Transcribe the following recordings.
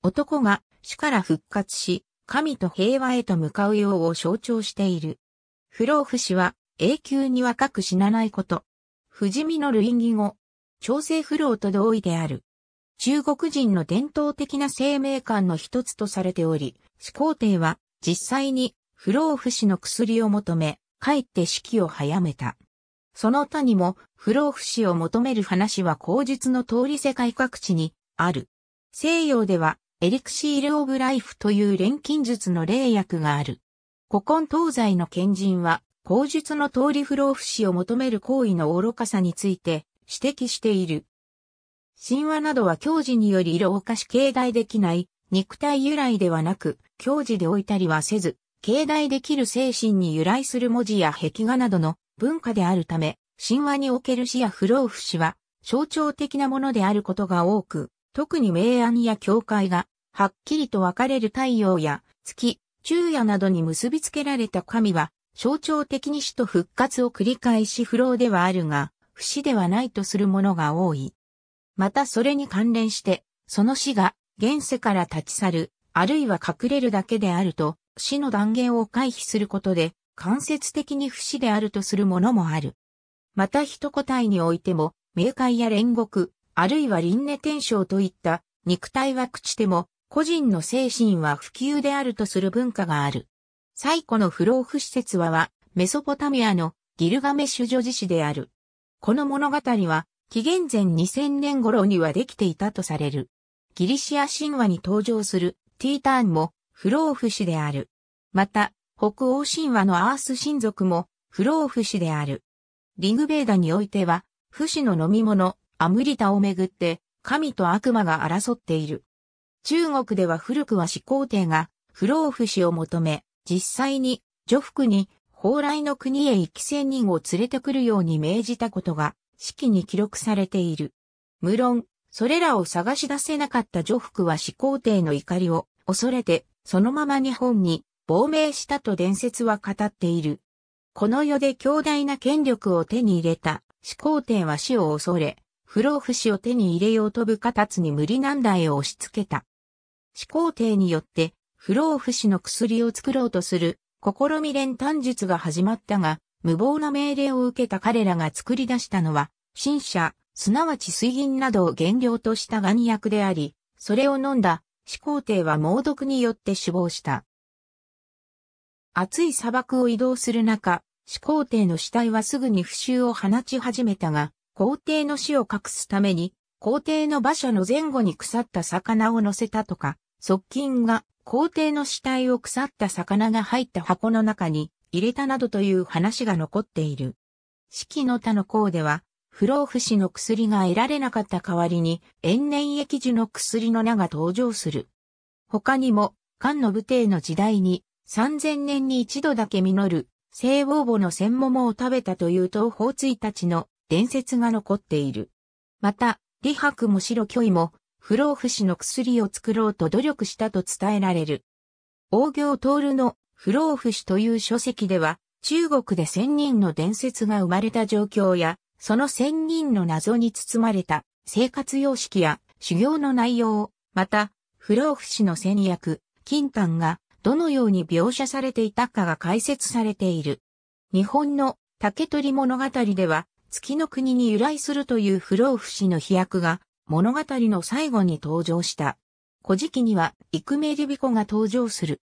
男が死から復活し、神と平和へと向かうようを象徴している。不老不死は永久に若く死なないこと。不死身の類義語。調整不老と同意である。中国人の伝統的な生命観の一つとされており、始皇帝は実際に不老不死の薬を求め、かえって死期を早めた。その他にも不老不死を求める話は口述の通り世界各地にある。西洋ではエリクシール・オブ・ライフという錬金術の霊薬がある。古今東西の賢人は、口述の通り不老不死を求める行為の愚かさについて指摘している。神話などは教示により色おかし境内できない肉体由来ではなく、教示で置いたりはせず、境内できる精神に由来する文字や壁画などの文化であるため、神話における死や不老不死は象徴的なものであることが多く、特に明暗や境界が、はっきりと分かれる太陽や月、昼夜などに結びつけられた神は、象徴的に死と復活を繰り返し不老ではあるが、不死ではないとするものが多い。またそれに関連して、その死が現世から立ち去る、あるいは隠れるだけであると、死の断言を回避することで、間接的に不死であるとするものもある。また一個体においても、冥界や煉獄、あるいは輪廻転生といった肉体は朽ちても個人の精神は不及であるとする文化がある。最古の不老不死説話はメソポタミアのギルガメシュ女子史である。この物語は紀元前2000年頃にはできていたとされる。ギリシア神話に登場するティーターンも不老不死である。また、北欧神話のアース神族も不老不死である。リングベーダにおいては、不死の飲み物、アムリタをめぐって、神と悪魔が争っている。中国では古くは始皇帝が不老不死を求め、実際に女服に蓬莱の国へ行き千人を連れてくるように命じたことが、式に記録されている。無論、それらを探し出せなかった女服は始皇帝の怒りを恐れて、そのまま日本に亡命したと伝説は語っている。この世で強大な権力を手に入れた始皇帝は死を恐れ、不老不死を手に入れようと部下に無理難題を押し付けた。始皇帝によって不老不死の薬を作ろうとする試み連単術が始まったが、無謀な命令を受けた彼らが作り出したのは、新社、すなわち水銀などを原料としたガニ薬であり、それを飲んだ始皇帝は猛毒によって死亡した。暑い砂漠を移動する中、始皇帝の死体はすぐに不臭を放ち始めたが、皇帝の死を隠すために、皇帝の馬車の前後に腐った魚を乗せたとか、側近が皇帝の死体を腐った魚が入った箱の中に入れたなどという話が残っている。四季の他の項では、不老不死の薬が得られなかった代わりに、延年液樹の薬の名が登場する。他にも、漢の武帝の時代に、3000年に一度だけ実る、聖王母の千桃を食べたという東方追たちの伝説が残っている。また、李白も白虚易も、不老不死の薬を作ろうと努力したと伝えられる。王行徹の不老不死という書籍では、中国で千人の伝説が生まれた状況や、その千人の謎に包まれた生活様式や修行の内容、また、不老不死の戦略、金丹がどのように描写されていたかが解説されている。日本の竹取物語では、月の国に由来するという不老不死の飛躍が物語の最後に登場した。古事記には、イクメリビコが登場する。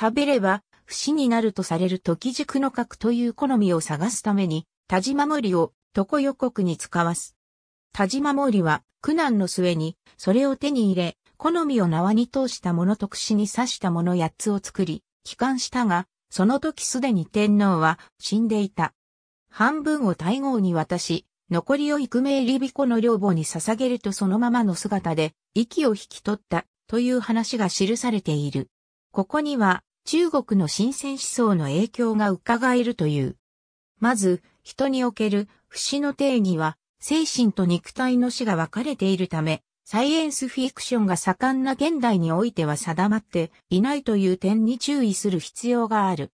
食べれば、不死になるとされる時軸の核という好みを探すために、田島森を床予告に使わす。田島森は苦難の末にそれを手に入れ、好みを縄に通したものと串に刺したものつを作り、帰還したが、その時すでに天皇は死んでいた。半分を大号に渡し、残りを育名リビコの両母に捧げるとそのままの姿で、息を引き取った、という話が記されている。ここには、中国の新鮮思想の影響が伺えるという。まず、人における、不死の定義は、精神と肉体の死が分かれているため、サイエンスフィクションが盛んな現代においては定まっていないという点に注意する必要がある。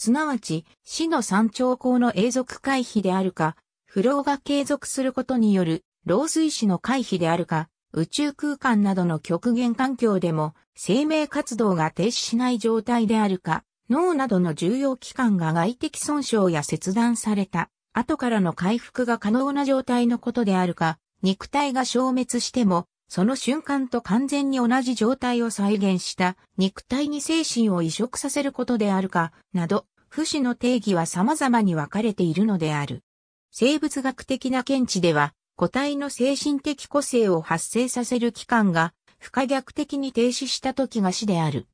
すなわち、死の山頂校の永続回避であるか、不老が継続することによる、老衰死の回避であるか、宇宙空間などの極限環境でも生命活動が停止しない状態であるか、脳などの重要器官が外的損傷や切断された後からの回復が可能な状態のことであるか、肉体が消滅してもその瞬間と完全に同じ状態を再現した肉体に精神を移植させることであるか、など、不死の定義は様々に分かれているのである。生物学的な見地では、個体の精神的個性を発生させる期間が不可逆的に停止した時が死である。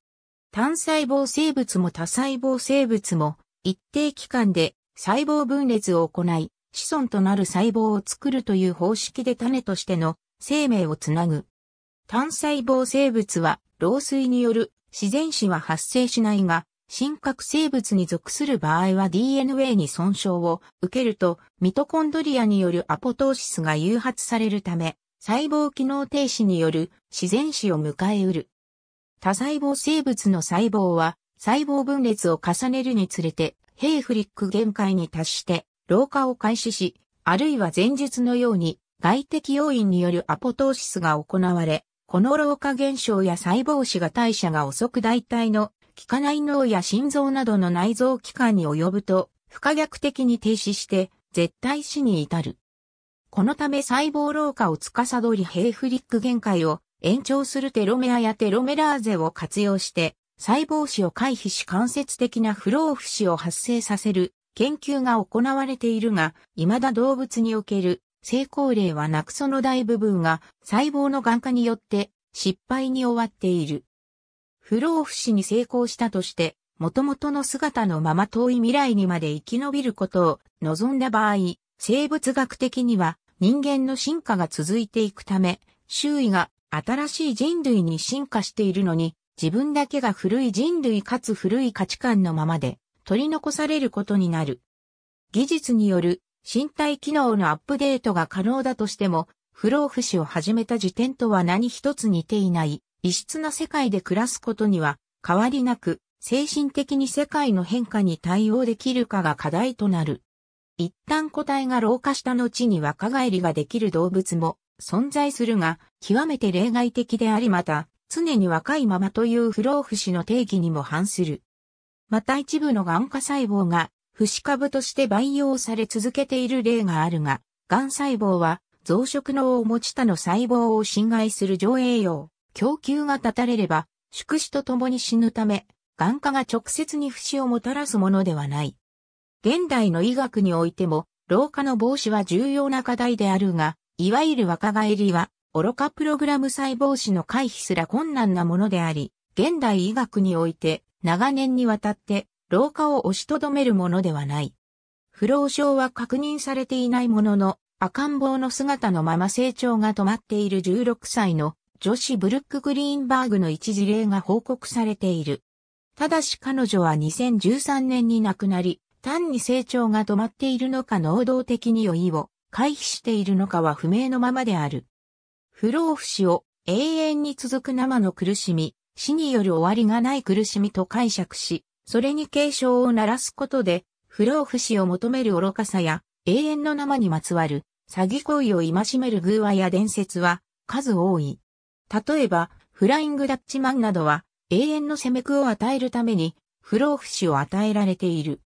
単細胞生物も多細胞生物も一定期間で細胞分裂を行い、子孫となる細胞を作るという方式で種としての生命をつなぐ。単細胞生物は老衰による自然死は発生しないが、真核生物に属する場合は DNA に損傷を受けるとミトコンドリアによるアポトーシスが誘発されるため、細胞機能停止による自然死を迎えうる。多細胞生物の細胞は細胞分裂を重ねるにつれてヘイフリック限界に達して老化を開始し、あるいは前述のように外的要因によるアポトーシスが行われ、この老化現象や細胞死が代謝が遅く大体の効かない脳や心臓などの内臓器官に及ぶと、不可逆的に停止して絶対死に至る。このため細胞老化を司りヘイフリック限界を延長するテロメアやテロメラーゼを活用して細胞死を回避し間接的な不老不死を発生させる研究が行われているが、未だ動物における成功例はなくその大部分が細胞の眼化によって失敗に終わっている。不老不死に成功したとして、元々の姿のまま遠い未来にまで生き延びることを望んだ場合、生物学的には人間の進化が続いていくため、周囲が新しい人類に進化しているのに、自分だけが古い人類かつ古い価値観のままで取り残されることになる。技術による身体機能のアップデートが可能だとしても、不老不死を始めた時点とは何一つ似ていない、異質な世界で暮らすことには変わりなく、精神的に世界の変化に対応できるかが課題となる。一旦個体が老化した後に若返りができる動物も存在するが、極めて例外的でありまた、常に若いままという不老不死の定義にも反する。また一部の眼科細胞が不死株として培養され続けている例があるが、癌細胞は増殖能を持ち他の細胞を侵害する上栄養、供給が断たれれば、宿死と共に死ぬため、癌化が直接に不死をもたらすものではない。現代の医学においても、老化の防止は重要な課題であるが、いわゆる若返りは、愚かプログラム細胞死の回避すら困難なものであり、現代医学において、長年にわたって、老化を押しとどめるものではない。不老症は確認されていないものの、赤ん坊の姿のまま成長が止まっている16歳の女子ブルック・グリーンバーグの一事例が報告されている。ただし彼女は2013年に亡くなり、単に成長が止まっているのか能動的に酔いを回避しているのかは不明のままである。不老不死を永遠に続く生の苦しみ、死による終わりがない苦しみと解釈し、それに警鐘を鳴らすことで、不老不死を求める愚かさや、永遠の生にまつわる、詐欺行為を戒める偶話や伝説は、数多い。例えば、フライングダッチマンなどは、永遠の攻めくを与えるために、不老不死を与えられている。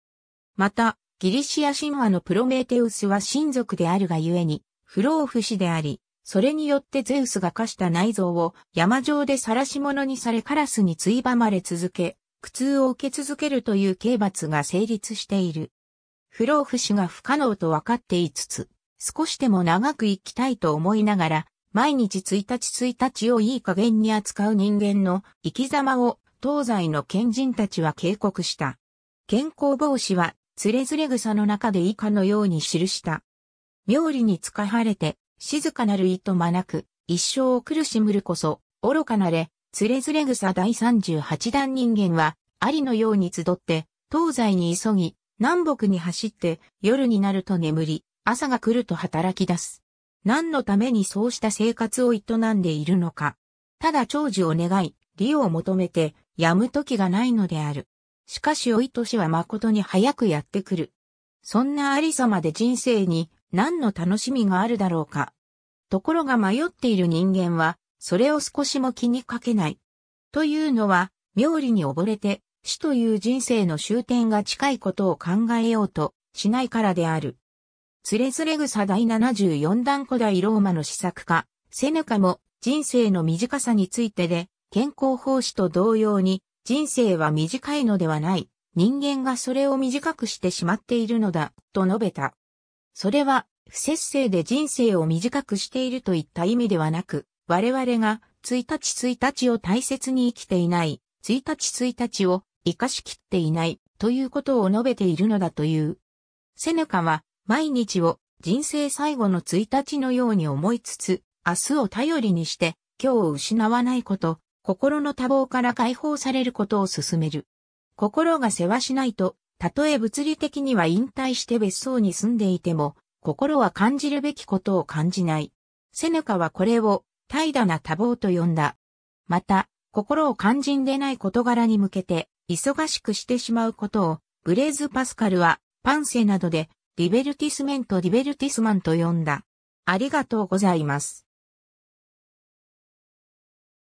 また、ギリシア神話のプロメーテウスは親族であるがゆえに、不老不死であり、それによってゼウスが課した内臓を山上で晒し者にされカラスについばまれ続け、苦痛を受け続けるという刑罰が成立している。不老不死が不可能と分かっていつつ、少しでも長く生きたいと思いながら、毎日1日1日をいい加減に扱う人間の生き様を東西の賢人たちは警告した。健康防止は、つれずれ草の中で以下のように記した。妙理に使われて、静かなる意図まなく、一生を苦しむるこそ、愚かなれ、つれずれ草第38弾人間は、ありのように集って、東西に急ぎ、南北に走って、夜になると眠り、朝が来ると働き出す。何のためにそうした生活を営んでいるのか。ただ長寿を願い、利を求めて、やむ時がないのである。しかし老い年は誠に早くやってくる。そんなありさまで人生に何の楽しみがあるだろうか。ところが迷っている人間は、それを少しも気にかけない。というのは、妙理に溺れて、死という人生の終点が近いことを考えようとしないからである。つれずれ草第74段古代ローマの試作家、セネカも人生の短さについてで、健康奉仕と同様に、人生は短いのではない。人間がそれを短くしてしまっているのだ、と述べた。それは、不節制で人生を短くしているといった意味ではなく、我々が1日1日を大切に生きていない、1日1日を生かしきっていないということを述べているのだという。セネカは毎日を人生最後の1日のように思いつつ、明日を頼りにして今日を失わないこと、心の多忙から解放されることを進める。心が世話しないと、たとえ物理的には引退して別荘に住んでいても、心は感じるべきことを感じない。セネカはこれを怠惰な多忙と呼んだ。また、心を肝心でない事柄に向けて、忙しくしてしまうことを、ブレーズ・パスカルは、パンセなどで、リベルティスメント・リベルティスマンと呼んだ。ありがとうございます。